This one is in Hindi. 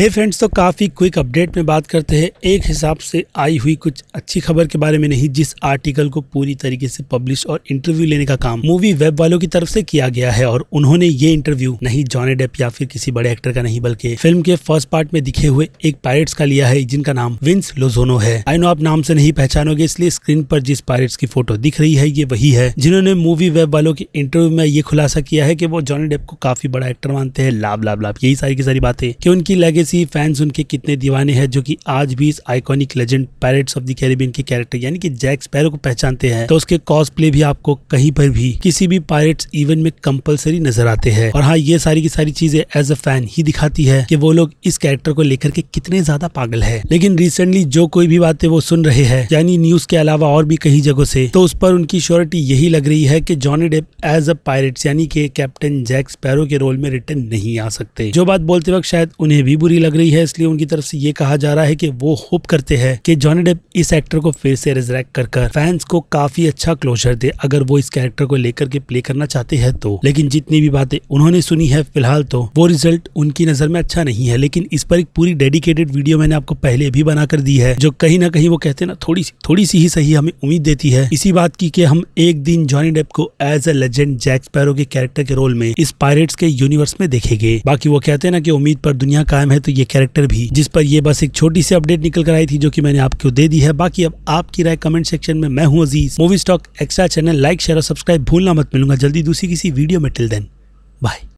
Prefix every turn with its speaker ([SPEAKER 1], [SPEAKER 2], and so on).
[SPEAKER 1] हे hey फ्रेंड्स तो काफ़ी क्विक अपडेट में बात करते हैं एक हिसाब से आई हुई कुछ अच्छी खबर के बारे में नहीं जिस आर्टिकल को पूरी तरीके से पब्लिश और इंटरव्यू लेने का काम मूवी वेब वालों की तरफ से किया गया है और उन्होंने ये इंटरव्यू नहीं जॉनी डेप या फिर किसी बड़े एक्टर का नहीं बल्कि फिल्म के फर्स्ट पार्ट में दिखे हुए एक पायरेट्स का लिया है जिनका नाम विंस लोजोनो है आई नो आप नाम से नहीं पहचानोगे इसलिए स्क्रीन पर जिस पायरेट्स की फोटो दिख रही है ये वही है जिन्होंने मूवी वेब वालों के इंटरव्यू में ये खुलासा किया है की वो जॉनी डेप को काफी बड़ा एक्टर मानते हैं लाभ लाभ लाभ यही सारी की सारी बातें की उनकी लैगेज ही फैंस उनके कितने दीवाने हैं जो कि आज भी इस iconic legend pirates of the Caribbean के कैरेक्टर यानी कि जैक स्पैरो को पहचानते हैं तो उसके कॉस्प्ले भी आपको कहीं पर भी किसी भी पायरेट्स इवेंट में कंपलसरी नजर आते हैं और हाँ ये सारी की सारी चीजें एज अ फैन ही दिखाती है कि वो लोग इस कैरेक्टर को लेकर के कितने ज्यादा पागल है लेकिन रिसेंटली जो कोई भी बातें वो सुन रहे हैं यानी न्यूज के अलावा और भी कई जगहों से तो उस पर उनकी श्योरिटी यही लग रही है कि Johnny Depp as a pirates यानी कि कैप्टन जैक स्पैरो के रोल में रिटर्न नहीं आ सकते जो बात बोलते वक्त शायद उन्हें भी बुरी लग रही है इसलिए उनकी तरफ से ये कहा जा रहा है कि वो होप करते हैं कि जॉनी डेप इस एक्टर को फिर से रिजरेक्ट कर कर फैंस को काफी अच्छा क्लोजर दे अगर वो इस कैरेक्टर को लेकर के प्ले करना चाहते हैं तो लेकिन जितनी भी बातें उन्होंने सुनी है फिलहाल तो वो रिजल्ट उनकी नजर में अच्छा नहीं है लेकिन इस पर एक पूरी डेडिकेटेड वीडियो मैंने आपको पहले भी बनाकर दी है जो कहीं ना कहीं वो कहते ना थोड़ी सी थोड़ी सी ही सही हमें उम्मीद देती है इसी बात की कि हम एक दिन जॉनी डेप को as a legend Jack Sparrow के कैरेक्टर के रोल में इस पायरेट्स के यूनिवर्स में देखेंगे बाकी वो कहते हैं ना कि उम्मीद पर दुनिया कायम है तो ये कैरेक्टर भी जिस पर ये बस एक छोटी सी अपडेट निकल कर आई थी जो कि मैंने आपको दे दी है बाकी अब आपकी राय कमेंट सेक्शन में मैं हूँ Aziz movie stock extra channel like share और सब्सक्राइब भूलना मत मिलूंगा जल्दी दूसरी किसी वीडियो में टिल देन बाय